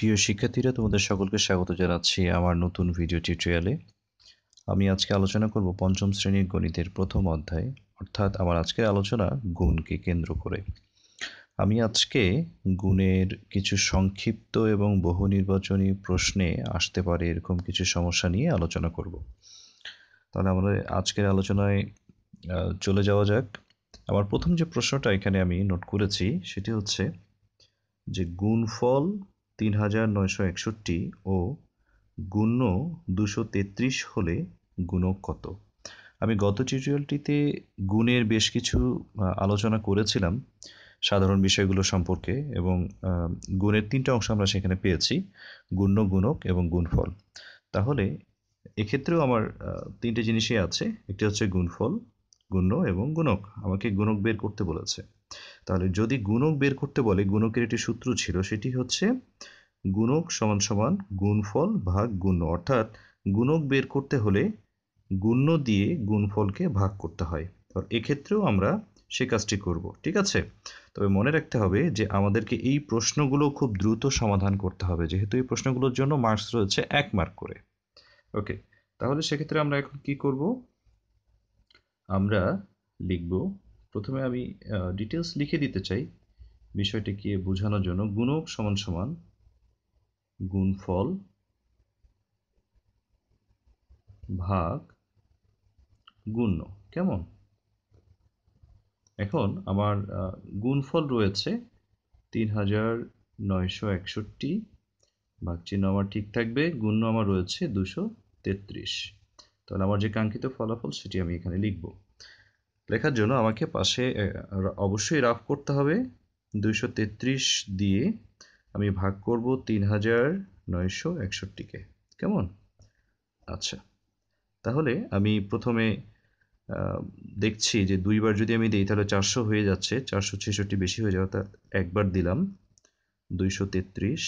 প্রিয় শিক্ষার্থীরা তোমাদের সকলকে স্বাগত জানাচ্ছি আমার নতুন ভিডিও টিউটোরিয়ালে আমি আজকে আলোচনা করব পঞ্চম শ্রেণীর গণিতের প্রথম অধ্যায় অর্থাৎ আমার আজকের আলোচনা গুণকে কেন্দ্র করে আমি আজকে গুণের কিছু সংক্ষিপ্ত এবং বহু নির্বাচনী প্রশ্নে আসতে পারে এরকম কিছু সমস্যা নিয়ে আলোচনা করব তাহলে আমাদের আজকের আলোচনায় চলে যাওয়া যাক আমার প্রথম যে প্রশ্নটা এখানে আমি নোট করেছি সেটি হচ্ছে যে গুণফল তিন হাজার নয়শো একষট্টি ও গুণ্য দুশো তেত্রিশ হলে গুণক কত আমি গত টিউটোরিয়ালটিতে গুণের বেশ কিছু আলোচনা করেছিলাম সাধারণ বিষয়গুলো সম্পর্কে এবং গুণের তিনটা অংশ আমরা সেখানে পেয়েছি গুণ্য গুণক এবং গুণফল তাহলে এক্ষেত্রেও আমার তিনটে জিনিসই আছে একটি হচ্ছে গুণফল গুণ্য এবং গুণক আমাকে গুণক বের করতে বলেছে তাহলে যদি গুণক বের করতে বলে গুণকের একটি সূত্র ছিল সেটি হচ্ছে গুণক সমান সমান গুণফল ভাগ গুণ্য অর্থাৎ গুণক বের করতে হলে গুণ্য দিয়ে গুণফলকে ভাগ করতে হয় এক্ষেত্রেও আমরা সে কাজটি করব ঠিক আছে তবে মনে রাখতে হবে যে আমাদেরকে এই প্রশ্নগুলো খুব দ্রুত সমাধান করতে হবে যেহেতু এই প্রশ্নগুলোর জন্য মার্কস রয়েছে এক মার্ক করে ওকে তাহলে সেক্ষেত্রে আমরা এখন কি করব আমরা লিখব প্রথমে আমি ডিটেলস লিখে দিতে চাই বিষয়টিকে বোঝানোর জন্য গুণক সমান সমান গুণফল ভাগ গুণ্য কেমন এখন আমার গুণফল রয়েছে তিন হাজার নয়শো একষট্টি ভাগ চিহ্ন আমার ঠিক থাকবে গুণ্য আমার রয়েছে দুশো তেত্রিশ তাহলে আমার যে কাঙ্ক্ষিত ফলাফল সেটি আমি এখানে লিখবো লেখার জন্য আমাকে পাশে অবশ্যই রাফ করতে হবে দুইশো তেত্রিশ দিয়ে আমি ভাগ করব তিন হাজার নয়শো একষট্টিকে কেমন আচ্ছা তাহলে আমি প্রথমে দেখছি যে দুইবার যদি আমি দিই তাহলে চারশো হয়ে যাচ্ছে চারশো ছেষট্টি বেশি হয়ে যাওয়া তা একবার দিলাম দুইশো তেত্রিশ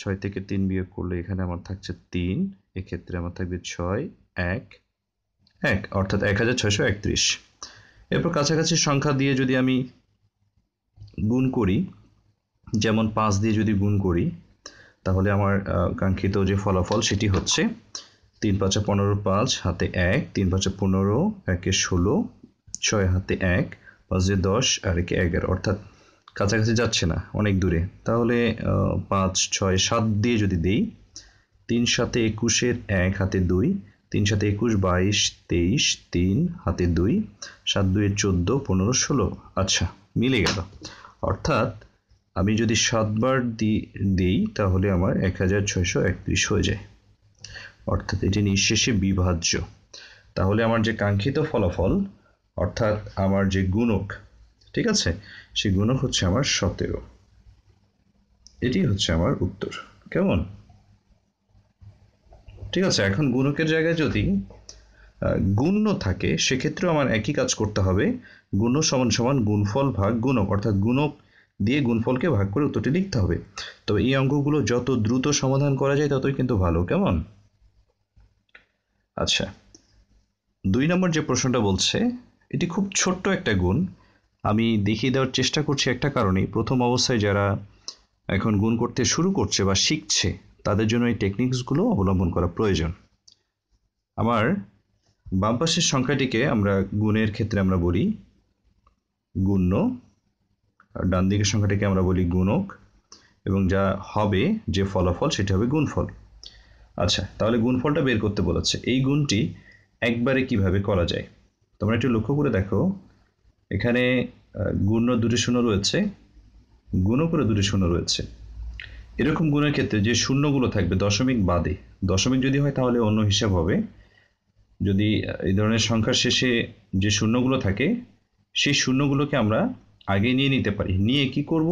ছয় থেকে তিন বিয়োগ করলে এখানে আমার থাকছে তিন এক্ষেত্রে আমার থাকবে ছয় এক এক অর্থাৎ এক হাজার ছয়শো একত্রিশ এরপর কাছাকাছি সংখ্যা দিয়ে যদি আমি গুণ করি যেমন পাঁচ দিয়ে যদি গুণ করি তাহলে আমার কাঙ্ক্ষিত যে ফলাফল সেটি হচ্ছে তিন পাঁচে পনেরো পাঁচ হাতে এক তিন পাঁচে পনেরো একে ষোলো ছয় হাতে এক পাঁচে দশ আর একে এগারো অর্থাৎ কাছাকাছি যাচ্ছে না অনেক দূরে তাহলে পাঁচ ছয় সাত দিয়ে যদি দিই তিন সাথে একুশের এক হাতে দুই তিন সাথে একুশ বাইশ তেইশ তিন হাতে দুই সাত দুয়ে চোদ্দো পনেরো ষোলো আচ্ছা মিলে গেল অর্থাৎ আমি যদি সাতবার দিই তাহলে আমার এক হাজার ছয়শো একত্রিশ হয়ে যায় অর্থাৎ এটি নিঃশেষে বিভাজ্য তাহলে আমার যে কাঙ্ক্ষিত ফলাফল অর্থাৎ আমার যে গুণক ঠিক আছে সেই গুণক হচ্ছে আমার সতেরো এটি হচ্ছে আমার উত্তর কেমন ঠিক আছে এখন গুণকের জায়গায় যদি গুণ্য থাকে সেক্ষেত্রেও আমার একই কাজ করতে হবে গুণ সমান সমান গুণফল ভাগ গুণক অর্থাৎ গুণক দিয়ে গুণফলকে ভাগ করে উত্তরটি লিখতে হবে তবে এই অঙ্কগুলো যত দ্রুত সমাধান করা যায় ততই কিন্তু ভালো কেমন আচ্ছা দুই নম্বর যে প্রশ্নটা বলছে এটি খুব ছোট্ট একটা গুণ আমি দেখিয়ে দেওয়ার চেষ্টা করছি একটা কারণে প্রথম অবস্থায় যারা এখন গুণ করতে শুরু করছে বা শিখছে তাদের জন্য এই টেকনিক্সগুলো অবলম্বন করা প্রয়োজন আমার বাম পাশের সংখ্যাটিকে আমরা গুণের ক্ষেত্রে আমরা বলি গুণ্য আর ডান দিকের সংখ্যাটিকে আমরা বলি গুণক এবং যা হবে যে ফলাফল সেটি হবে গুণফল আচ্ছা তাহলে গুণফলটা বের করতে বলেছে এই গুণটি একবারে কিভাবে করা যায় তোমরা একটু লক্ষ্য করে দেখো এখানে গুণ্য দুটি শূন্য রয়েছে গুণ করে দুটি শূন্য রয়েছে এরকম গুণের ক্ষেত্রে যে শূন্যগুলো থাকবে দশমিক বাদে দশমিক যদি হয় তাহলে অন্য হিসাব হবে যদি এই ধরনের সংখ্যার শেষে যে শূন্যগুলো থাকে সেই শূন্যগুলোকে আমরা আগে নিয়ে নিতে পারি নিয়ে কি করব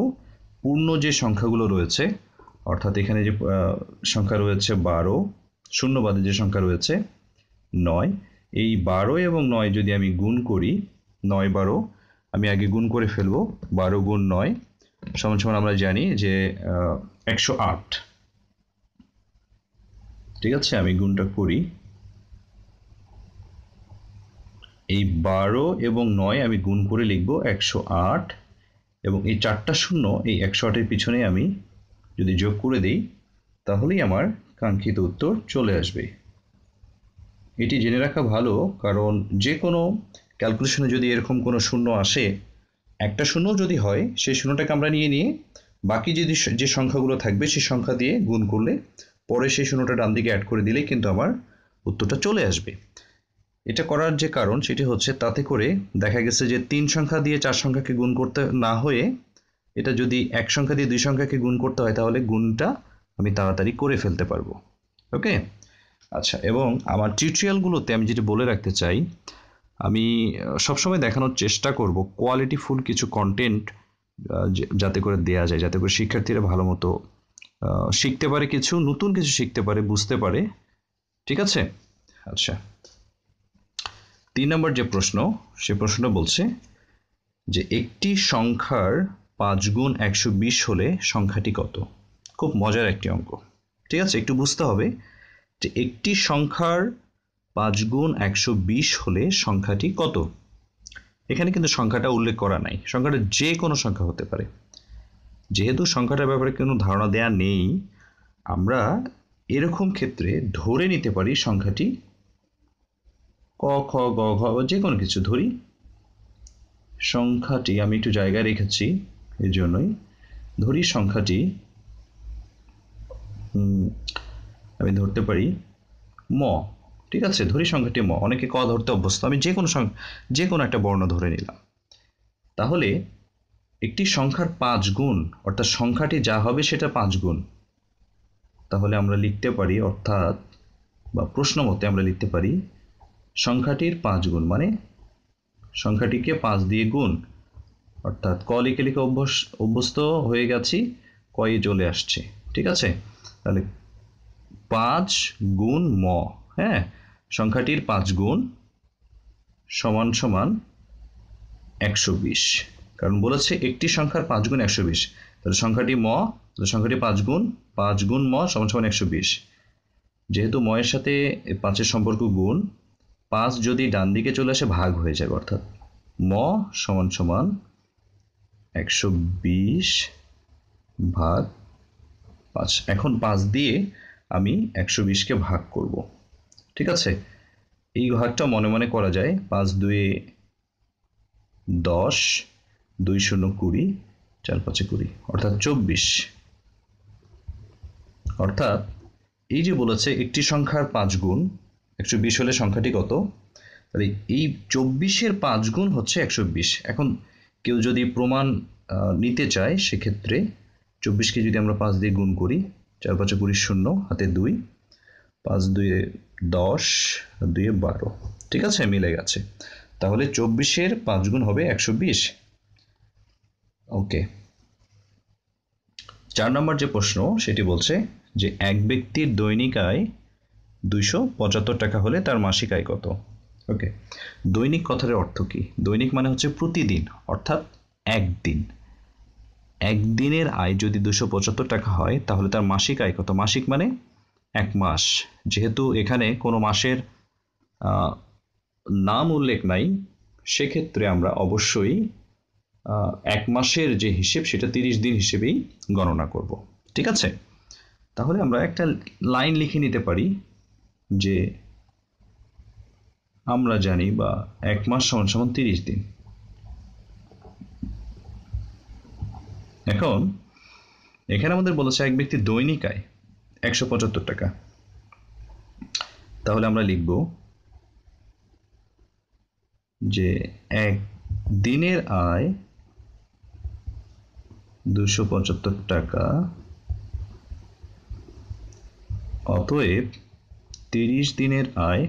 পূর্ণ যে সংখ্যাগুলো রয়েছে অর্থাৎ এখানে যে সংখ্যা রয়েছে বারো শূন্য বাদে যে সংখ্যা রয়েছে নয় এই বারো এবং নয় যদি আমি গুণ করি নয় বারো আমি আগে গুণ করে ফেলবো বারো গুণ নয় সমান সমান আমরা জানি যে একশো আট ঠিক আছে আমি গুণটা করি এই বারো এবং নয় আমি গুণ করে লিখব একশো আট এবং এই চারটা শূন্য এই একশো আটের পিছনে আমি যদি যোগ করে দিই তাহলেই আমার কাঙ্ক্ষিত উত্তর চলে আসবে এটি জেনে রাখা ভালো কারণ যে কোনো ক্যালকুলেশনে যদি এরকম কোনো শূন্য আসে একটা শূন্য যদি হয় সেই শূন্যটাকে আমরা নিয়ে নিয়ে বাকি যদি যে সংখ্যাগুলো থাকবে সেই সংখ্যা দিয়ে গুণ করলে পরে সেই শূন্যটা ডান দিকে অ্যাড করে দিলে কিন্তু আমার উত্তরটা চলে আসবে এটা করার যে কারণ সেটি হচ্ছে তাতে করে দেখা গেছে যে তিন সংখ্যা দিয়ে চার সংখ্যাকে গুণ করতে না হয়ে এটা যদি এক সংখ্যা দিয়ে দুই সংখ্যাকে গুণ করতে হয় তাহলে গুণটা আমি তাড়াতাড়ি করে ফেলতে পারবো ওকে আচ্ছা এবং আমার টিউটোরিয়ালগুলোতে আমি যেটি বলে রাখতে চাই আমি সবসময় দেখানোর চেষ্টা করব কোয়ালিটিফুল কিছু কন্টেন্ট যাতে করে দেয়া যায় যাতে করে শিক্ষার্থীরা ভালো মতো শিখতে পারে কিছু নতুন কিছু শিখতে পারে বুঝতে পারে ঠিক আছে আচ্ছা তিন নম্বর যে প্রশ্ন সে প্রশ্নটা বলছে যে একটি সংখ্যার পাঁচ গুণ একশো বিশ হলে সংখ্যাটি কত খুব মজার একটি অঙ্ক ঠিক আছে একটু বুঝতে হবে যে একটি সংখ্যার পাঁচ গুণ একশো বিশ হলে সংখ্যাটি কত এখানে কিন্তু সংখ্যাটা উল্লেখ করা নাই সংখ্যাটা যে কোনো সংখ্যা হতে পারে যেহেতু সংখ্যাটার ব্যাপারে কোনো ধারণা দেয়া নেই আমরা এরকম ক্ষেত্রে ধরে নিতে পারি সংখ্যাটি ক খ গ ঘ যে কোনো কিছু ধরি সংখ্যাটি আমি একটু জায়গায় রেখেছি এই জন্যই ধরি সংখ্যাটি আমি ধরতে পারি ম ঠিক আছে ধরি সংখ্যাটি ম অনেকে ক ধরতে অভ্যস্ত আমি যে কোনো যে কোনো একটা বর্ণ ধরে নিলাম তাহলে একটি সংখ্যার পাঁচ গুণ অর্থাৎ সংখ্যাটি যা হবে সেটা পাঁচ গুণ তাহলে আমরা লিখতে পারি অর্থাৎ বা প্রশ্ন মতে আমরা লিখতে পারি সংখ্যাটির পাঁচ গুণ মানে সংখ্যাটিকে পাঁচ দিয়ে গুণ অর্থাৎ ক লিখে লিখে অভ্যস অভ্যস্ত হয়ে গেছি কয়ে চলে আসছে ঠিক আছে তাহলে পাঁচ গুণ ম হ্যাঁ সংখ্যাটির পাঁচ গুণ সমান সমান একশো বিশ কারণ বলেছে একটি সংখ্যার পাঁচ গুণ একশো বিশ তাহলে সংখ্যাটি ম তাহলে সংখ্যাটি পাঁচ গুণ পাঁচ গুণ ম সমান সমান একশো বিশ যেহেতু ময়ের সাথে পাঁচের সম্পর্ক গুণ পাঁচ যদি ডান দিকে চলে আসে ভাগ হয়ে যাবে অর্থাৎ ম সমান সমান একশো বিশ ভাগ পাঁচ এখন পাঁচ দিয়ে আমি একশো বিশকে ভাগ করবো ঠিক আছে এই ঘাটটা মনে মনে করা যায় পাঁচ দুয়ে দশ দুই শূন্য কুড়ি চার পাঁচে কুড়ি অর্থাৎ চব্বিশ অর্থাৎ এই যে বলেছে একটি সংখ্যার পাঁচ গুণ একশো বিশ হলে সংখ্যাটি কত তাহলে এই চব্বিশের পাঁচ গুণ হচ্ছে একশো বিশ এখন কেউ যদি প্রমাণ নিতে চায় সেক্ষেত্রে চব্বিশকে যদি আমরা পাঁচ দিয়ে গুণ করি চার পাঁচে কুড়ি শূন্য হাতে দুই পাঁচ দুয়ে দশ দুয়ে বারো ঠিক আছে মিলে গেছে তাহলে চব্বিশের পাঁচ গুণ হবে একশো বিশ ওকে চার নম্বর যে প্রশ্ন সেটি বলছে যে এক ব্যক্তির দৈনিক আয় দুইশো পঁচাত্তর টাকা হলে তার মাসিক আয় কত ওকে দৈনিক কথার অর্থ কি দৈনিক মানে হচ্ছে প্রতিদিন অর্থাৎ একদিন একদিনের আয় যদি দুশো পঁচাত্তর টাকা হয় তাহলে তার মাসিক আয় কত মাসিক মানে এক মাস যেহেতু এখানে কোনো মাসের নাম উল্লেখ নাই সেক্ষেত্রে আমরা অবশ্যই এক মাসের যে হিসেব সেটা তিরিশ দিন হিসেবেই গণনা করব ঠিক আছে তাহলে আমরা একটা লাইন লিখে নিতে পারি যে আমরা জানি বা এক মাস সমান সমান তিরিশ দিন এখন এখানে আমাদের বলেছে এক ব্যক্তি দৈনিক আয় একশো পঁচাত্তর টাকা তাহলে আমরা লিখব যে এক দিনের আয় দুশো পঁচাত্তর টাকা অতএব তিরিশ দিনের আয়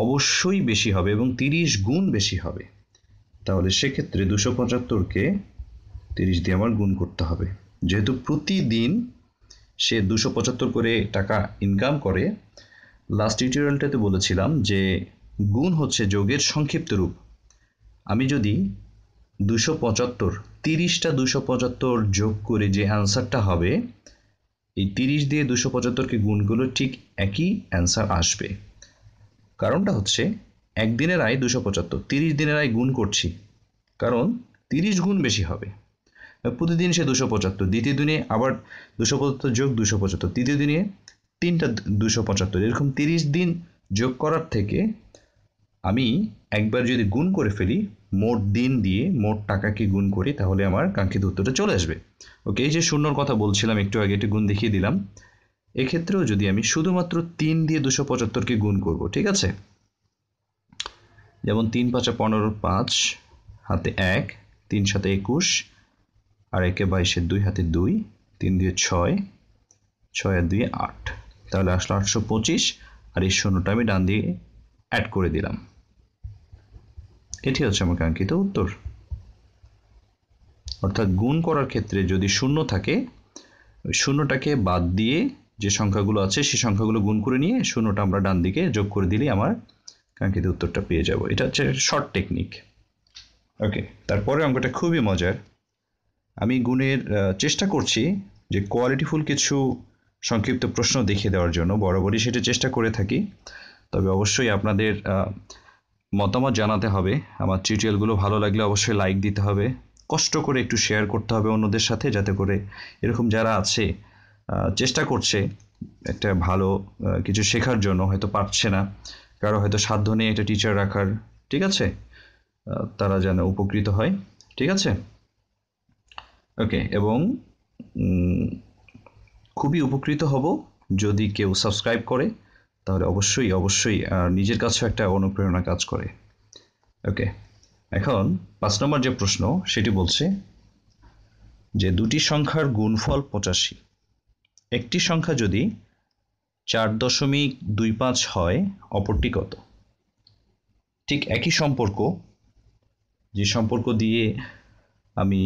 অবশ্যই বেশি হবে এবং তিরিশ গুণ বেশি হবে তাহলে সেক্ষেত্রে দুশো পঁচাত্তরকে তিরিশ দিয়ে আমার গুণ করতে হবে যেহেতু প্রতিদিন সে দুশো পঁচাত্তর করে টাকা ইনকাম করে লাস্ট টিউটোরিয়ালটাতে বলেছিলাম যে গুণ হচ্ছে যোগের সংক্ষিপ্ত রূপ আমি যদি দুশো পঁচাত্তর তিরিশটা দুশো পঁচাত্তর যোগ করে যে অ্যান্সারটা হবে এই তিরিশ দিয়ে দুশো পঁচাত্তরকে গুণগুলো ঠিক একই অ্যান্সার আসবে কারণটা হচ্ছে একদিনের আয় দুশো পঁচাত্তর তিরিশ দিনের আয় গুণ করছি কারণ তিরিশ গুণ বেশি হবে প্রতিদিন সে দুশো পঁচাত্তর দ্বিতীয় দিনে আবার দুশো পঁচাত্তর যোগ দুশো পঁচাত্তর তৃতীয় দিনে তিনটা দুশো পঁচাত্তর এরকম তিরিশ দিন যোগ করার থেকে আমি একবার যদি গুণ করে ফেলি মোট দিন দিয়ে মোট টাকাকে গুণ করি তাহলে আমার কাঙ্ক্ষিত উত্তরটা চলে আসবে ওকে এই যে শূন্যর কথা বলছিলাম একটু আগে একটু গুণ দেখিয়ে দিলাম এক্ষেত্রেও যদি আমি শুধুমাত্র তিন দিয়ে দুশো পঁচাত্তরকে গুণ করব ঠিক আছে যেমন তিন পাঁচা পনেরো পাঁচ হাতে এক তিন সাথে একুশ আর একে বাইশের দুই হাতে দুই তিন দিয়ে ছয় ছয় আর দুই আট তাহলে আসলো আটশো পঁচিশ আর এই শূন্যটা আমি ডান দিয়ে অ্যাড করে দিলাম এটি হচ্ছে আমাকে কাঙ্ক্ষিত উত্তর অর্থাৎ গুণ করার ক্ষেত্রে যদি শূন্য থাকে শূন্যটাকে বাদ দিয়ে যে সংখ্যাগুলো আছে সেই সংখ্যাগুলো গুণ করে নিয়ে শূন্যটা আমরা ডান দিকে যোগ করে দিলেই আমার কাঙ্ক্ষিত উত্তরটা পেয়ে যাব এটা হচ্ছে শর্ট টেকনিক ওকে তারপরে অঙ্কটা খুবই মজার আমি গুণের চেষ্টা করছি যে কোয়ালিটিফুল কিছু সংক্ষিপ্ত প্রশ্ন দেখিয়ে দেওয়ার জন্য বরাবরই সেটা চেষ্টা করে থাকি তবে অবশ্যই আপনাদের মতামত জানাতে হবে আমার টিউটোরিয়ালগুলো ভালো লাগলে অবশ্যই লাইক দিতে হবে কষ্ট করে একটু শেয়ার করতে হবে অন্যদের সাথে যাতে করে এরকম যারা আছে চেষ্টা করছে একটা ভালো কিছু শেখার জন্য হয়তো পারছে না কারো হয়তো সাধ্য নেই একটা টিচার রাখার ঠিক আছে তারা যেন উপকৃত হয় ঠিক আছে ওকে এবং খুবই উপকৃত হব যদি কেউ সাবস্ক্রাইব করে তাহলে অবশ্যই অবশ্যই নিজের কাছেও একটা অনুপ্রেরণা কাজ করে ওকে এখন পাঁচ নম্বর যে প্রশ্ন সেটি বলছে যে দুটি সংখ্যার গুণফল পঁচাশি একটি সংখ্যা যদি চার দশমিক দুই পাঁচ হয় অপরটি কত ঠিক একই সম্পর্ক যে সম্পর্ক দিয়ে আমি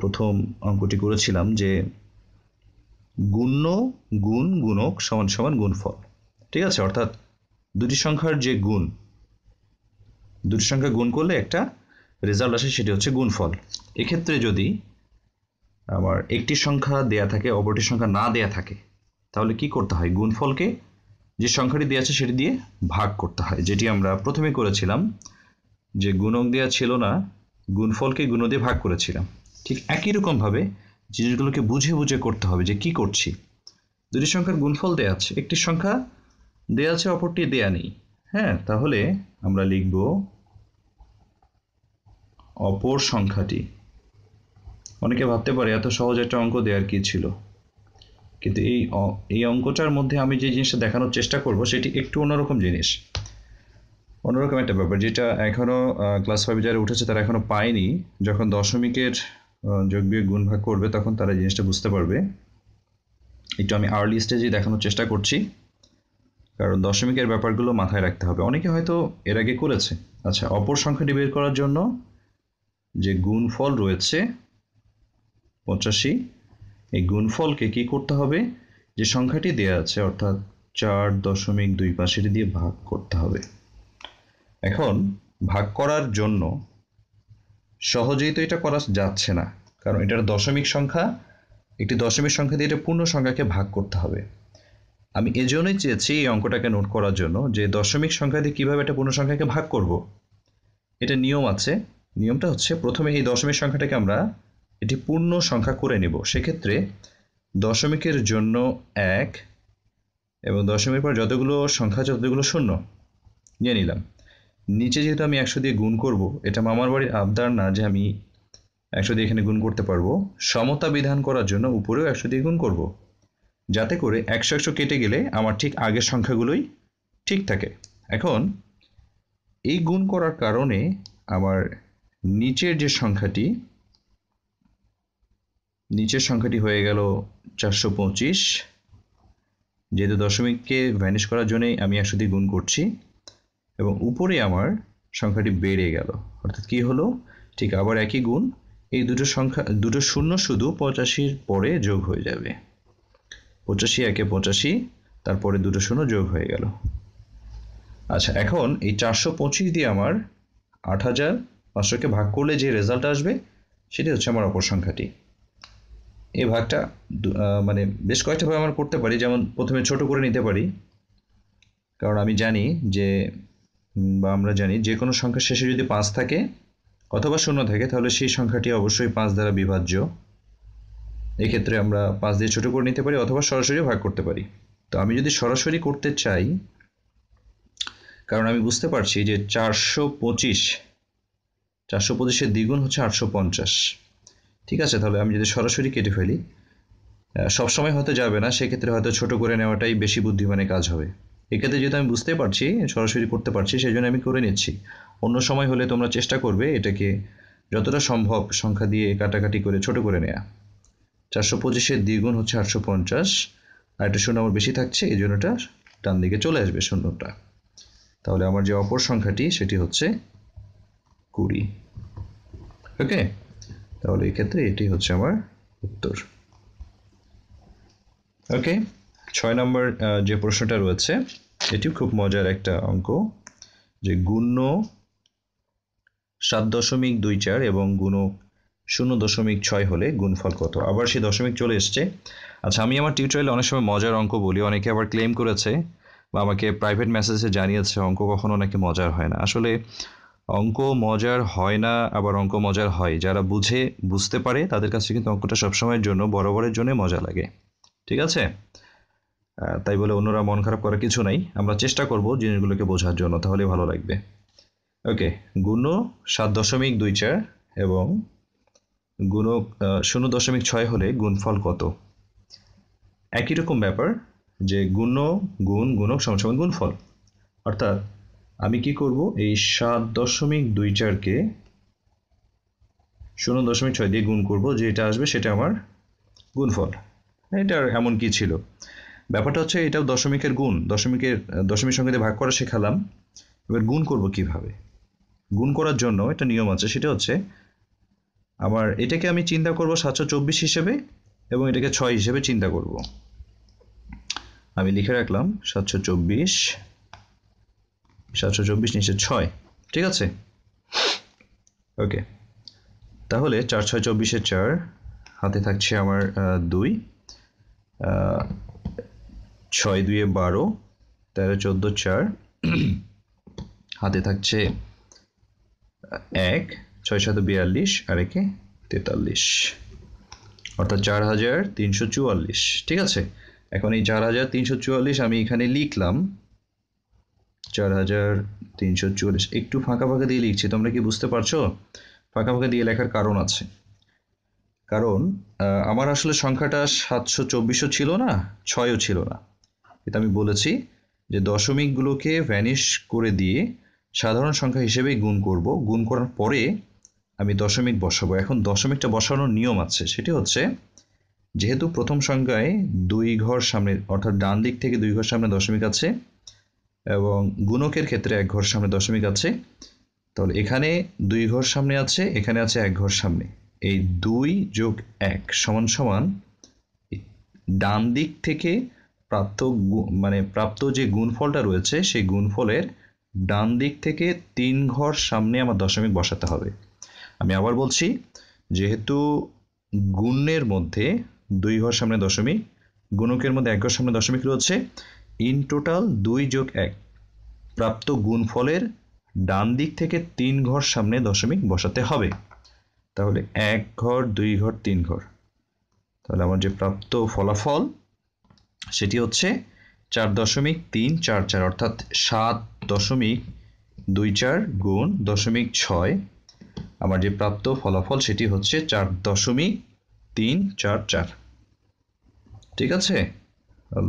প্রথম অঙ্কটি করেছিলাম যে গুণ্য গুণ গুণক সমান সমান গুণফল ঠিক আছে অর্থাৎ দুটি সংখ্যার যে গুণ দুটি সংখ্যা গুণ করলে একটা রেজাল্ট আসে সেটি হচ্ছে গুণফল এক্ষেত্রে যদি আমার একটি সংখ্যা দেয়া থাকে অপরটি সংখ্যা না দেয়া থাকে তাহলে কি করতে হয় গুণফলকে যে সংখ্যাটি দেওয়া আছে সেটি দিয়ে ভাগ করতে হয় যেটি আমরা প্রথমে করেছিলাম যে গুণক দেওয়া ছিল না গুণফলকে গুণ দিয়ে ভাগ করেছিলাম ঠিক একই রকমভাবে জিনিসগুলোকে বুঝে বুঝে করতে হবে যে কি করছি দুটি সংখ্যার গুণফল দেয়া আছে একটি সংখ্যা দেয়া আছে অপরটি দেয়া নেই হ্যাঁ তাহলে আমরা লিখব অপর সংখ্যাটি অনেকে ভাবতে পারে এত সহজ একটা অঙ্ক দেওয়ার কি ছিল কিন্তু এই এই অঙ্কটার মধ্যে আমি যে জিনিসটা দেখানোর চেষ্টা করব সেটি একটু অন্যরকম জিনিস অন্যরকম একটা ব্যাপার যেটা এখনও ক্লাস ফাইভে যারা উঠেছে তারা এখনও পায়নি যখন দশমিকের যোগ বিয়োগ গুণ ভাগ করবে তখন তারা জিনিসটা বুঝতে পারবে একটু আমি আর্লি স্টেজে দেখানোর চেষ্টা করছি কারণ দশমিকের ব্যাপারগুলো মাথায় রাখতে হবে অনেকে হয়তো এর আগে করেছে আচ্ছা অপর সংখ্যাটি বের করার জন্য যে গুণফল রয়েছে পঁচাশি এই গুণফলকে কি করতে হবে যে সংখ্যাটি দেয়া আছে অর্থাৎ চার দশমিক দুই পাঁচটি দিয়ে ভাগ করতে হবে এখন ভাগ করার জন্য সহজেই তো এটা করা যাচ্ছে না কারণ এটার দশমিক সংখ্যা একটি দশমিক সংখ্যা দিয়ে এটা পূর্ণ সংখ্যাকে ভাগ করতে হবে আমি এজন্যই চেয়েছি এই অঙ্কটাকে নোট করার জন্য যে দশমিক সংখ্যা দিয়ে কীভাবে একটা পূর্ণ সংখ্যাকে ভাগ করব। এটা নিয়ম আছে নিয়মটা হচ্ছে প্রথমে এই দশমিক সংখ্যাটাকে আমরা এটি পূর্ণ সংখ্যা করে নেব সেক্ষেত্রে দশমিকের জন্য এক এবং দশমিক পর যতগুলো সংখ্যা যতগুলো শূন্য নিয়ে নিলাম নিচে যেহেতু আমি একশো দিয়ে গুণ করব এটা মামার বাড়ির আবদার না যে আমি একশো দিয়ে এখানে গুণ করতে পারবো সমতা বিধান করার জন্য উপরেও একশো দিয়ে গুণ করব। যাতে করে একশো একশো কেটে গেলে আমার ঠিক আগের সংখ্যাগুলোই ঠিক থাকে এখন এই গুণ করার কারণে আমার নিচের যে সংখ্যাটি নিচের সংখ্যাটি হয়ে গেল চারশো পঁচিশ যেহেতু দশমিককে ভ্যানিশ করার জন্যই আমি একশো দিয়ে গুণ করছি এবং উপরে আমার সংখ্যাটি বেড়ে গেল অর্থাৎ কি হলো ঠিক আবার একই গুণ এই দুটো সংখ্যা দুটো শূন্য শুধু পঁচাশির পরে যোগ হয়ে যাবে পঁচাশি একে পঁচাশি তারপরে দুটো শূন্য যোগ হয়ে গেল আচ্ছা এখন এই চারশো পঁচিশ দিয়ে আমার আট হাজার পাঁচশোকে ভাগ করলে যে রেজাল্ট আসবে সেটি হচ্ছে আমার অপর সংখ্যাটি এই ভাগটা মানে বেশ কয়েকটাভাবে আমরা করতে পারি যেমন প্রথমে ছোট করে নিতে পারি কারণ আমি জানি যে বা আমরা জানি যে কোনো সংখ্যার শেষে যদি পাঁচ থাকে অথবা শূন্য থাকে তাহলে সেই সংখ্যাটি অবশ্যই পাঁচ দ্বারা বিভাজ্য এক্ষেত্রে আমরা পাঁচ দিয়ে ছোটো করে নিতে পারি অথবা সরাসরিও ভাগ করতে পারি তো আমি যদি সরাসরি করতে চাই কারণ আমি বুঝতে পারছি যে চারশো পঁচিশ চারশো পঁচিশের দ্বিগুণ হচ্ছে আটশো পঞ্চাশ ঠিক আছে তাহলে আমি যদি সরাসরি কেটে ফেলি সবসময় হয়তো যাবে না সেক্ষেত্রে হয়তো ছোট করে নেওয়াটাই বেশি বুদ্ধিমানের কাজ হবে এক্ষেত্রে যেহেতু আমি বুঝতে পারছি সরাসরি করতে পারছি সেই জন্য আমি করে নিচ্ছি অন্য সময় হলে তোমরা চেষ্টা করবে এটাকে যতটা সম্ভব সংখ্যা দিয়ে কাটাকাটি করে ছোট করে নেয়া চারশো পঁচিশের দ্বিগুণ হচ্ছে আটশো পঞ্চাশ আর একটা শূন্য আমার বেশি থাকছে এই জন্য এটা ডান দিকে চলে আসবে শূন্যটা তাহলে আমার যে অপর সংখ্যাটি সেটি হচ্ছে কুড়ি ওকে তাহলে এক্ষেত্রে এটি হচ্ছে আমার উত্তর ওকে ছয় নম্বর যে প্রশ্নটা রয়েছে এটি খুব মজার একটা অঙ্ক যে গুণ্য সাত দশমিক দুই চার এবং গুণ শূন্য দশমিক ছয় হলে গুণফল কত আবার সেই দশমিক চলে এসছে আচ্ছা আমি আমার টিউটোরিয়ালে অনেক সময় মজার অঙ্ক বলি অনেকে আবার ক্লেম করেছে বা আমাকে প্রাইভেট মেসেজে জানিয়েছে অঙ্ক কখনো নাকি মজার হয় না আসলে অঙ্ক মজার হয় না আবার অঙ্ক মজার হয় যারা বুঝে বুঝতে পারে তাদের কাছে কিন্তু অঙ্কটা সবসময়ের জন্য বড়ের জন্য মজা লাগে ঠিক আছে তাই বলে অন্যরা মন খারাপ করার কিছু নাই আমরা চেষ্টা করব জিনিসগুলোকে বোঝার জন্য তাহলে ভালো লাগবে ওকে গুণ সাত দশমিক দুই চার এবং গুণ শূন্য দশমিক ছয় হলে গুণফল কত একই রকম ব্যাপার যে গুণ গুণ গুণক সমসমান গুণফল অর্থাৎ আমি কি করব এই সাত দশমিক দুই চারকে শূন্য দশমিক ছয় দিয়ে গুণ করব যেটা আসবে সেটা আমার গুণফল এটা এমন কি ছিল ব্যাপারটা হচ্ছে এটাও দশমিকের গুণ দশমিকের দশমিক সঙ্গে ভাগ করা শেখালাম এবার গুণ করব কিভাবে গুণ করার জন্য একটা নিয়ম আছে সেটা হচ্ছে আমার এটাকে আমি চিন্তা করব সাতশো চব্বিশ হিসেবে এবং এটাকে ছয় হিসেবে চিন্তা করব আমি লিখে রাখলাম সাতশো চব্বিশ সাতশো চব্বিশ নিচে ছয় ঠিক আছে ওকে তাহলে চার ছয় চব্বিশের চার হাতে থাকছে আমার দুই ছয় দুয়ে বারো তেরো চোদ্দো চার হাতে থাকছে এক ছয় সাত বিয়াল্লিশ আর একে তেতাল্লিশ অর্থাৎ চার হাজার তিনশো চুয়াল্লিশ ঠিক আছে এখন এই চার হাজার তিনশো চুয়াল্লিশ আমি এখানে লিখলাম চার হাজার তিনশো চুয়াল্লিশ একটু ফাঁকা ফাঁকা দিয়ে লিখছি তোমরা কি বুঝতে পারছো ফাঁকা ফাঁকা দিয়ে লেখার কারণ আছে কারণ আমার আসলে সংখ্যাটা সাতশো চব্বিশও ছিল না ছয়ও ছিল না এটা আমি বলেছি যে দশমিকগুলোকে ভ্যানিশ করে দিয়ে সাধারণ সংখ্যা হিসেবে গুণ করব গুণ করার পরে আমি দশমিক বসাবো এখন দশমিকটা বসানোর নিয়ম আছে সেটি হচ্ছে যেহেতু প্রথম সংখ্যায় দুই ঘর সামনে অর্থাৎ ডান দিক থেকে দুই ঘর সামনে দশমিক আছে এবং গুণকের ক্ষেত্রে এক ঘর সামনে দশমিক আছে তাহলে এখানে দুই ঘর সামনে আছে এখানে আছে এক ঘর সামনে এই দুই যোগ এক সমান সমান ডান দিক থেকে প্রাপ্ত মানে প্রাপ্ত যে গুণফলটা রয়েছে সেই গুণফলের ডান দিক থেকে তিন ঘর সামনে আমার দশমিক বসাতে হবে আমি আবার বলছি যেহেতু গুণের মধ্যে দুই ঘর সামনে দশমিক গুণকের মধ্যে এক ঘর সামনে দশমিক রয়েছে ইন টোটাল দুই যোগ এক প্রাপ্ত গুণফলের ডান দিক থেকে তিন ঘর সামনে দশমিক বসাতে হবে তাহলে এক ঘর দুই ঘর তিন ঘর তাহলে আমার যে প্রাপ্ত ফলাফল সেটি হচ্ছে চার দশমিক তিন চার চার অর্থাৎ সাত দশমিক দুই চার গুণ দশমিক ছয় আমার যে প্রাপ্ত ফলাফল সেটি হচ্ছে চার দশমিক তিন চার চার ঠিক আছে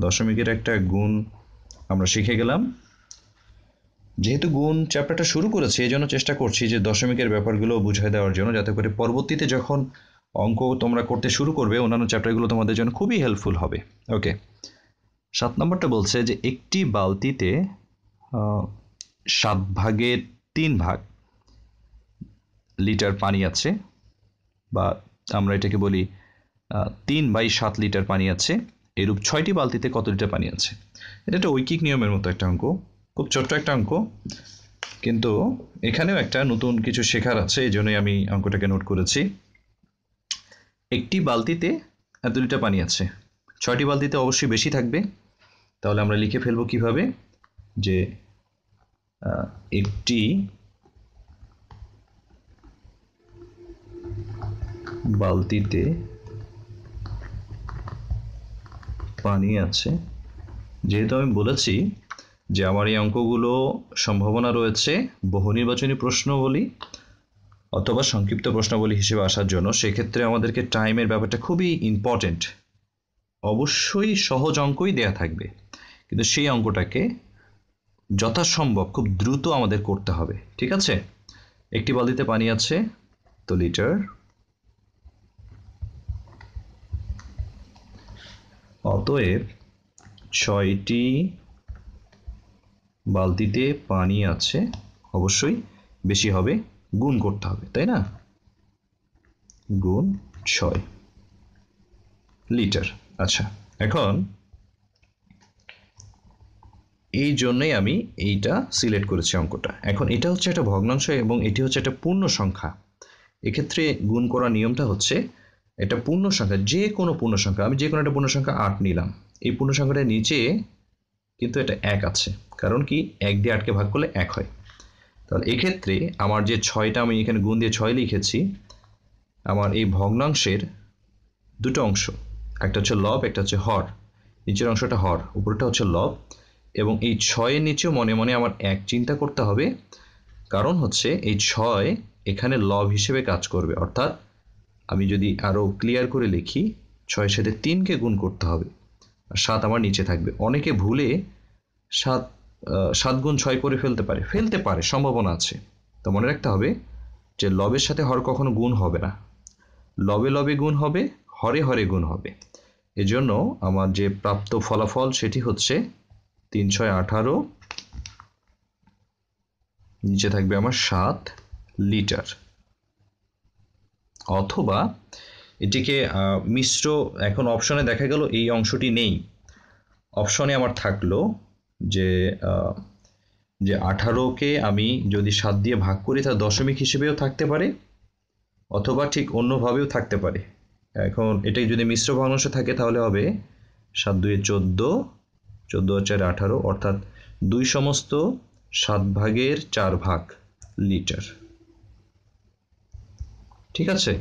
দশমিকের একটা গুণ আমরা শিখে গেলাম যেহেতু গুণ চ্যাপ্টারটা শুরু করেছি এই জন্য চেষ্টা করছি যে দশমিকের ব্যাপারগুলো বুঝিয়ে দেওয়ার জন্য যাতে করে পরবর্তীতে যখন অঙ্ক তোমরা করতে শুরু করবে অন্যান্য চ্যাপ্টারগুলো তোমাদের জন্য খুবই হেল্পফুল হবে ওকে সাত নম্বরটা বলছে যে একটি বালতিতে সাত ভাগের তিন ভাগ লিটার পানি আছে বা আমরা এটাকে বলি তিন বাই সাত লিটার পানি আছে এরূপ ছয়টি বালতিতে কত লিটার পানি আছে এটা একটা ঐকিক নিয়মের মতো একটা অঙ্ক খুব ছোট্ট একটা অঙ্ক কিন্তু এখানেও একটা নতুন কিছু শেখার আছে এই জন্যই আমি অঙ্কটাকে নোট করেছি একটি বালতিতে এত লিটার পানি আছে ছয়টি বালতিতে অবশ্যই বেশি থাকবে তাহলে আমরা লিখে ফেলবো কিভাবে যে একটি বালতিতে পানি আছে যেহেতু আমি বলেছি যে আমার এই অঙ্কগুলো সম্ভাবনা রয়েছে বহু নির্বাচনী প্রশ্নবলী অথবা সংক্ষিপ্ত প্রশ্নাবলী হিসেবে আসার জন্য সেক্ষেত্রে আমাদেরকে টাইমের ব্যাপারটা খুবই ইম্পর্টেন্ট অবশ্যই সহজ অঙ্কই দেয়া থাকবে কিন্তু সেই অঙ্কটাকে যথাসম্ভব খুব দ্রুত আমাদের করতে হবে ঠিক আছে একটি বালতিতে পানি আছে তো লিটার অতএব ছয়টি বালতিতে পানি আছে অবশ্যই বেশি হবে গুণ করতে হবে তাই না গুণ ছয় লিটার আচ্ছা এখন এই জন্যই আমি এইটা সিলেক্ট করেছি অঙ্কটা এখন এটা হচ্ছে একটা ভগ্নাংশ এবং এটি হচ্ছে একটা পূর্ণ সংখ্যা এক্ষেত্রে গুণ করার নিয়মটা হচ্ছে এটা পূর্ণ সংখ্যা যে কোনো পূর্ণ সংখ্যা আমি যে কোনো একটা পূর্ণ সংখ্যা আট নিলাম এই পূর্ণ সংখ্যাটার নিচে কিন্তু এটা এক আছে কারণ কি এক দিয়ে আটকে ভাগ করলে এক হয় তাহলে এক্ষেত্রে আমার যে ছয়টা আমি এখানে গুণ দিয়ে ছয় লিখেছি আমার এই ভগ্নাংশের দুটো অংশ একটা হচ্ছে লব একটা হচ্ছে হর নিচের অংশটা হর উপরটা হচ্ছে লব এবং এই ছয়ের নিচেও মনে মনে আমার এক চিন্তা করতে হবে কারণ হচ্ছে এই ছয় এখানে লব হিসেবে কাজ করবে অর্থাৎ আমি যদি আরও ক্লিয়ার করে লিখি ছয়ের সাথে তিনকে গুণ করতে হবে আর সাত আমার নিচে থাকবে অনেকে ভুলে সাত সাত গুণ ছয় করে ফেলতে পারে ফেলতে পারে সম্ভাবনা আছে তো মনে রাখতে হবে যে লবের সাথে হর কখনো গুণ হবে না লবে লবে গুণ হবে হরে হরে গুণ হবে এজন্য আমার যে প্রাপ্ত ফলাফল সেটি হচ্ছে তিন ছয় আঠারো নিচে থাকবে আমার সাত লিটার অথবা এটিকে মিশ্র এখন অপশনে দেখা গেল এই অংশটি নেই অপশনে আমার থাকলো যে যে আঠারোকে আমি যদি সাত দিয়ে ভাগ করি তা দশমিক হিসেবেও থাকতে পারে অথবা ঠিক অন্যভাবেও থাকতে পারে এখন এটাই যদি মিশ্র ভগ্নাংশ থাকে তাহলে হবে সাত দুয়ে চোদ্দো চোদ্দো চার আঠারো অর্থাৎ দুই সমস্ত সাত ভাগের চার ভাগ লিটার ঠিক আছে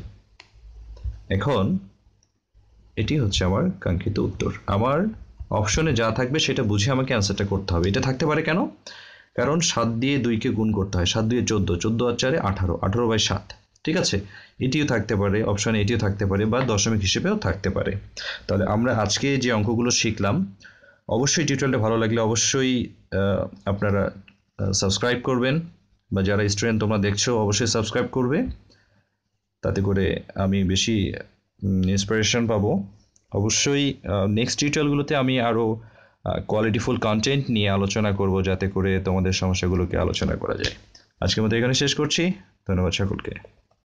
এখন এটি হচ্ছে আমার কাঙ্ক্ষিত উত্তর আমার অপশনে যা থাকবে সেটা বুঝে আমাকে অ্যান্সারটা করতে হবে এটা থাকতে পারে কেন কারণ সাত দিয়ে দুইকে গুণ করতে হয় সাত দিয়ে চোদ্দো চোদ্দো আর চারে আঠারো আঠারো বাই সাত ঠিক আছে এটিও থাকতে পারে অপশানে এটিও থাকতে পারে বা দশমিক হিসেবেও থাকতে পারে তাহলে আমরা আজকে যে অঙ্কগুলো শিখলাম অবশ্যই টিউটোরিয়ালটা ভালো লাগলে অবশ্যই আপনারা সাবস্ক্রাইব করবেন বা যারা স্টুডেন্ট তোমরা দেখছো অবশ্যই সাবস্ক্রাইব করবে তাতে করে আমি বেশি ইন্সপিরেশন পাবো অবশ্যই নেক্সট টিউটোরিয়ালগুলোতে আমি আরও কোয়ালিটিফুল কন্টেন্ট নিয়ে আলোচনা করব যাতে করে তোমাদের সমস্যাগুলোকে আলোচনা করা যায় আজকের মতো এখানে শেষ করছি ধন্যবাদ সকলকে